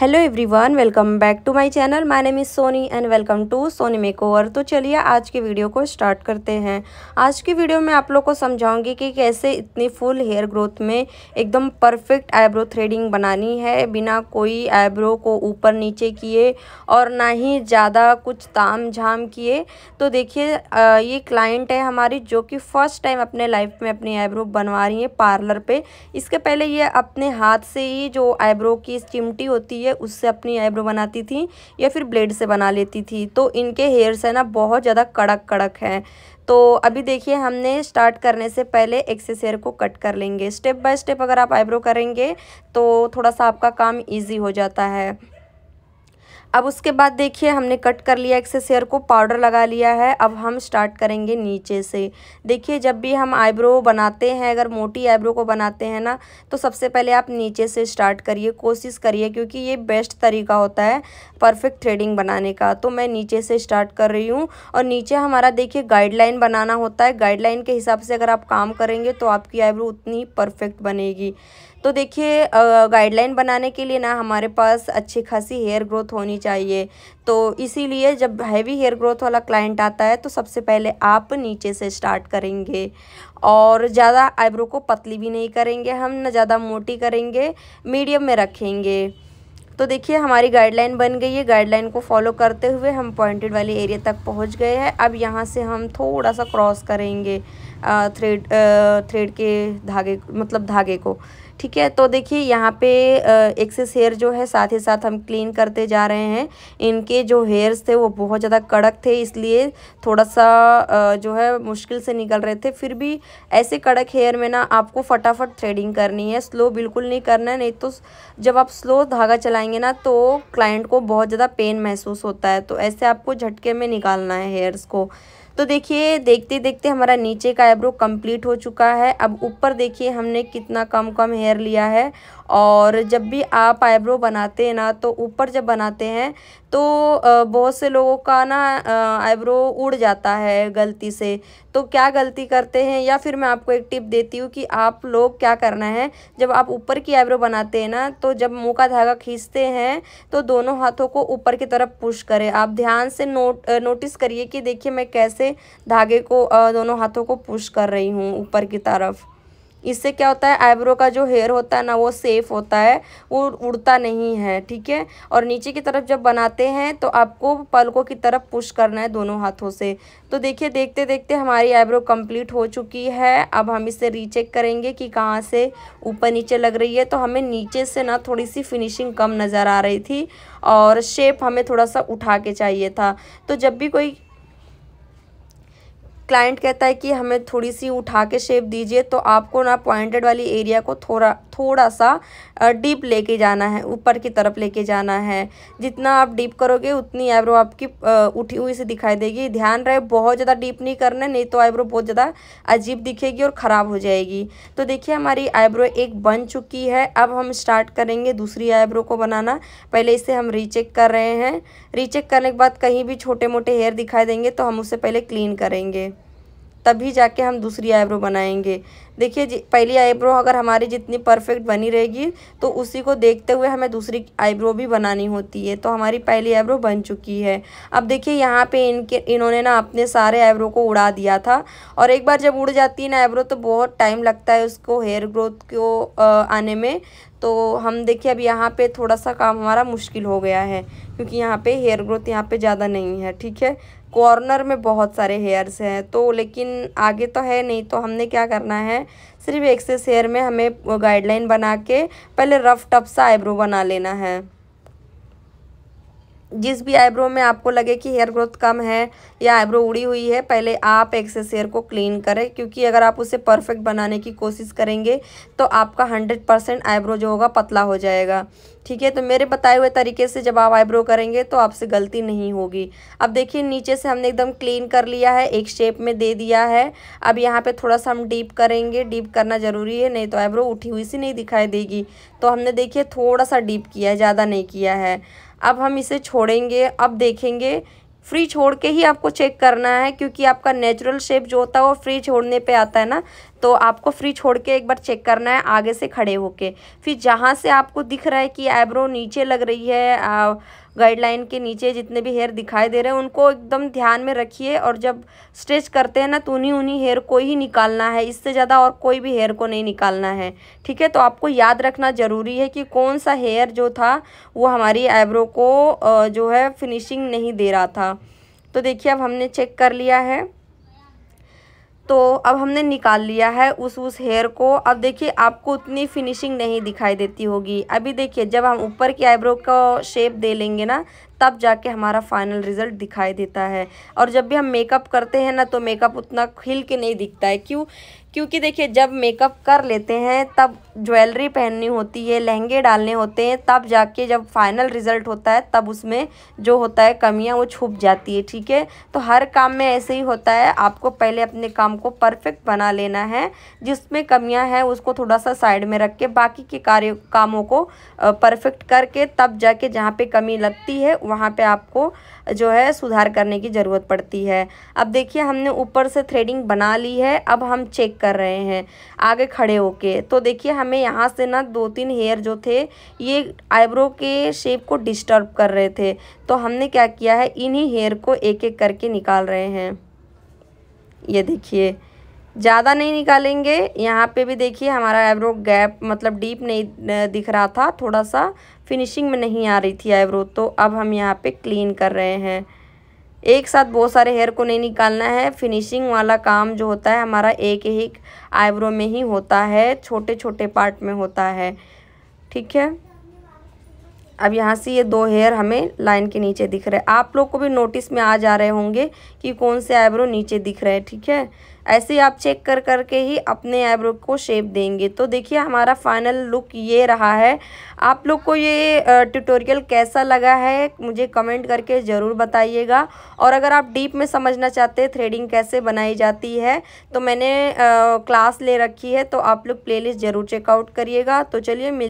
hello everyone welcome back to my channel my name is Soni and welcome to Soni makeover तो चलिए आज की video को स्टार्ट करते हैं आज की वीडियो में आप लोग को समझाऊंगी कि कैसे इतनी फुल हेयर ग्रोथ में एकदम परफेक्ट आईब्रो थ्रेडिंग बनानी है बिना कोई आईब्रो को ऊपर नीचे किए और ना ही ज़्यादा कुछ ताम झाम किए तो देखिए ये क्लाइंट है हमारी जो कि फ़र्स्ट टाइम अपने लाइफ में अपनी आईब्रो बनवा रही है पार्लर पर इसके पहले ये अपने हाथ से ही जो आईब्रो की चिमटी होती है है उससे अपनी आईब्रो बनाती थी या फिर ब्लेड से बना लेती थी तो इनके हेयर्स है ना बहुत ज़्यादा कड़क कड़क हैं तो अभी देखिए हमने स्टार्ट करने से पहले एक्सेस हेयर को कट कर लेंगे स्टेप बाय स्टेप अगर आप आईब्रो करेंगे तो थोड़ा सा आपका काम ईजी हो जाता है अब उसके बाद देखिए हमने कट कर लिया एक्सेस हेयर को पाउडर लगा लिया है अब हम स्टार्ट करेंगे नीचे से देखिए जब भी हम आईब्रो बनाते हैं अगर मोटी आईब्रो को बनाते हैं ना तो सबसे पहले आप नीचे से स्टार्ट करिए कोशिश करिए क्योंकि ये बेस्ट तरीका होता है परफेक्ट थ्रेडिंग बनाने का तो मैं नीचे से स्टार्ट कर रही हूँ और नीचे हमारा देखिए गाइडलाइन बनाना होता है गाइडलाइन के हिसाब से अगर आप काम करेंगे तो आपकी आईब्रो उतनी परफेक्ट बनेगी तो देखिए गाइडलाइन बनाने के लिए ना हमारे पास अच्छी खासी हेयर ग्रोथ होनी चाहिए तो इसीलिए जब हैवी हेयर ग्रोथ वाला क्लाइंट आता है तो सबसे पहले आप नीचे से स्टार्ट करेंगे और ज़्यादा आईब्रो को पतली भी नहीं करेंगे हम ना ज़्यादा मोटी करेंगे मीडियम में रखेंगे तो देखिए हमारी गाइडलाइन बन गई है गाइडलाइन को फॉलो करते हुए हम पॉइंटेड वाले एरिया तक पहुंच गए हैं अब यहाँ से हम थोड़ा सा क्रॉस करेंगे थ्रेड थ्रेड के धागे मतलब धागे को ठीक है तो देखिए यहाँ पे एक्सेस हेयर जो है साथ ही साथ हम क्लीन करते जा रहे हैं इनके जो हेयर्स थे वो बहुत ज़्यादा कड़क थे इसलिए थोड़ा सा जो है मुश्किल से निकल रहे थे फिर भी ऐसे कड़क हेयर में ना आपको फटाफट थ्रेडिंग करनी है स्लो बिल्कुल नहीं करना है नहीं तो जब आप स्लो धागा चलाएँगे ना तो क्लाइंट को बहुत ज़्यादा पेन महसूस होता है तो ऐसे आपको झटके में निकालना है हेयर्स को तो देखिए देखते देखते हमारा नीचे का आईब्रो कंप्लीट हो चुका है अब ऊपर देखिए हमने कितना कम कम हेयर लिया है और जब भी आप आईब्रो बनाते हैं ना तो ऊपर जब बनाते हैं तो बहुत से लोगों का ना आईब्रो उड़ जाता है गलती से तो क्या गलती करते हैं या फिर मैं आपको एक टिप देती हूँ कि आप लोग क्या करना है जब आप ऊपर की आईब्रो बनाते हैं ना तो जब मुँह का धागा खींचते हैं तो दोनों हाथों को ऊपर की तरफ पुश करें आप ध्यान से नोट नोटिस करिए कि देखिए मैं कैसे धागे को दोनों हाथों को पुश कर रही हूँ ऊपर की तरफ इससे क्या होता है आईब्रो का जो हेयर होता है ना वो सेफ होता है वो उड़ता नहीं है ठीक है और नीचे की तरफ जब बनाते हैं तो आपको पलकों की तरफ पुश करना है दोनों हाथों से तो देखिए देखते देखते हमारी आईब्रो कंप्लीट हो चुकी है अब हम इसे रीचेक करेंगे कि कहाँ से ऊपर नीचे लग रही है तो हमें नीचे से ना थोड़ी सी फिनिशिंग कम नज़र आ रही थी और शेप हमें थोड़ा सा उठा के चाहिए था तो जब भी कोई क्लाइंट कहता है कि हमें थोड़ी सी उठा के शेप दीजिए तो आपको ना पॉइंटेड वाली एरिया को थोड़ा थोड़ा सा डीप लेके जाना है ऊपर की तरफ लेके जाना है जितना आप डीप करोगे उतनी आईब्रो आपकी उठी हुई से दिखाई देगी ध्यान रहे बहुत ज़्यादा डीप नहीं करना है नहीं तो आईब्रो बहुत ज़्यादा अजीब दिखेगी और ख़राब हो जाएगी तो देखिए हमारी आईब्रो एक बन चुकी है अब हम स्टार्ट करेंगे दूसरी आईब्रो को बनाना पहले इसे हम रीचेक कर रहे हैं रीचेक करने के बाद कहीं भी छोटे मोटे हेयर दिखाई देंगे तो हम उसे पहले क्लीन करेंगे तभी जाके हम दूसरी आईब्रो बनाएंगे देखिए पहली आईब्रो अगर हमारी जितनी परफेक्ट बनी रहेगी तो उसी को देखते हुए हमें दूसरी आईब्रो भी बनानी होती है तो हमारी पहली आईब्रो बन चुकी है अब देखिए यहाँ पे इनके इन्होंने ना अपने सारे आईब्रो को उड़ा दिया था और एक बार जब उड़ जाती है ना आईब्रो तो बहुत टाइम लगता है उसको हेयर ग्रोथ को आने में तो हम देखिए अब यहाँ पे थोड़ा सा काम हमारा मुश्किल हो गया है क्योंकि यहाँ पे हेयर ग्रोथ यहाँ पे ज़्यादा नहीं है ठीक है कॉर्नर में बहुत सारे हेयर्स हैं तो लेकिन आगे तो है नहीं तो हमने क्या करना है सिर्फ एक्सेस हेयर में हमें गाइडलाइन बना के पहले रफ टप सा आईब्रो बना लेना है जिस भी आईब्रो में आपको लगे कि हेयर ग्रोथ कम है या आईब्रो उड़ी हुई है पहले आप एक्सेस हेयर को क्लीन करें क्योंकि अगर आप उसे परफेक्ट बनाने की कोशिश करेंगे तो आपका हंड्रेड परसेंट आईब्रो जो होगा पतला हो जाएगा ठीक है तो मेरे बताए हुए तरीके से जब आप आईब्रो करेंगे तो आपसे गलती नहीं होगी अब देखिए नीचे से हमने एकदम क्लीन कर लिया है एक शेप में दे दिया है अब यहाँ पे थोड़ा सा हम डीप करेंगे डीप करना ज़रूरी है नहीं तो आईब्रो उठी हुई सी नहीं दिखाई देगी तो हमने देखिए थोड़ा सा डीप किया है ज़्यादा नहीं किया है अब हम इसे छोड़ेंगे अब देखेंगे फ्री छोड़ के ही आपको चेक करना है क्योंकि आपका नेचुरल शेप जो होता है वो फ्री छोड़ने पे आता है ना तो आपको फ्री छोड़ के एक बार चेक करना है आगे से खड़े होके फिर जहाँ से आपको दिख रहा है कि आईब्रो नीचे लग रही है गाइडलाइन के नीचे जितने भी हेयर दिखाई दे रहे हैं उनको एकदम ध्यान में रखिए और जब स्ट्रेच करते हैं ना तो उन्हीं उन्हीं हेयर को ही निकालना है इससे ज़्यादा और कोई भी हेयर को नहीं निकालना है ठीक है तो आपको याद रखना ज़रूरी है कि कौन सा हेयर जो था वो हमारी आईब्रो को जो है फिनिशिंग नहीं दे रहा था तो देखिए अब हमने चेक कर लिया है तो अब हमने निकाल लिया है उस उस हेयर को अब देखिए आपको उतनी फिनिशिंग नहीं दिखाई देती होगी अभी देखिए जब हम ऊपर की आईब्रो का शेप दे लेंगे ना तब जाके हमारा फाइनल रिज़ल्ट दिखाई देता है और जब भी हम मेकअप करते हैं ना तो मेकअप उतना खिल के नहीं दिखता है क्यों क्योंकि देखिए जब मेकअप कर लेते हैं तब ज्वेलरी पहननी होती है लहंगे डालने होते हैं तब जाके जब फाइनल रिज़ल्ट होता है तब उसमें जो होता है कमियां वो छुप जाती है ठीक है तो हर काम में ऐसे ही होता है आपको पहले अपने काम को परफेक्ट बना लेना है जिसमें कमियां हैं उसको थोड़ा सा साइड में रख के बाकी के कार्य कामों को परफेक्ट करके तब जाके जहाँ पर कमी लगती है वहाँ पे आपको जो है सुधार करने की ज़रूरत पड़ती है अब देखिए हमने ऊपर से थ्रेडिंग बना ली है अब हम चेक कर रहे हैं आगे खड़े होके तो देखिए हमें यहाँ से ना दो तीन हेयर जो थे ये आईब्रो के शेप को डिस्टर्ब कर रहे थे तो हमने क्या किया है इन्हीं हेयर को एक एक करके निकाल रहे हैं ये देखिए ज़्यादा नहीं निकालेंगे यहाँ पे भी देखिए हमारा आईब्रो गैप मतलब डीप नहीं दिख रहा था थोड़ा सा फिनिशिंग में नहीं आ रही थी आईब्रो तो अब हम यहाँ पे क्लीन कर रहे हैं एक साथ बहुत सारे हेयर को नहीं निकालना है फिनिशिंग वाला काम जो होता है हमारा एक एक आईब्रो में ही होता है छोटे छोटे पार्ट में होता है ठीक है अब यहाँ से ये दो हेयर हमें लाइन के नीचे दिख रहे हैं आप लोग को भी नोटिस में आ जा रहे होंगे कि कौन से आईब्रो नीचे दिख रहे हैं ठीक है ऐसे ही आप चेक कर करके ही अपने आईब्रो को शेप देंगे तो देखिए हमारा फाइनल लुक ये रहा है आप लोग को ये ट्यूटोरियल कैसा लगा है मुझे कमेंट करके ज़रूर बताइएगा और अगर आप डीप में समझना चाहते हैं थ्रेडिंग कैसे बनाई जाती है तो मैंने क्लास ले रखी है तो आप लोग प्लेलिस्ट ज़रूर चेकआउट करिएगा तो चलिए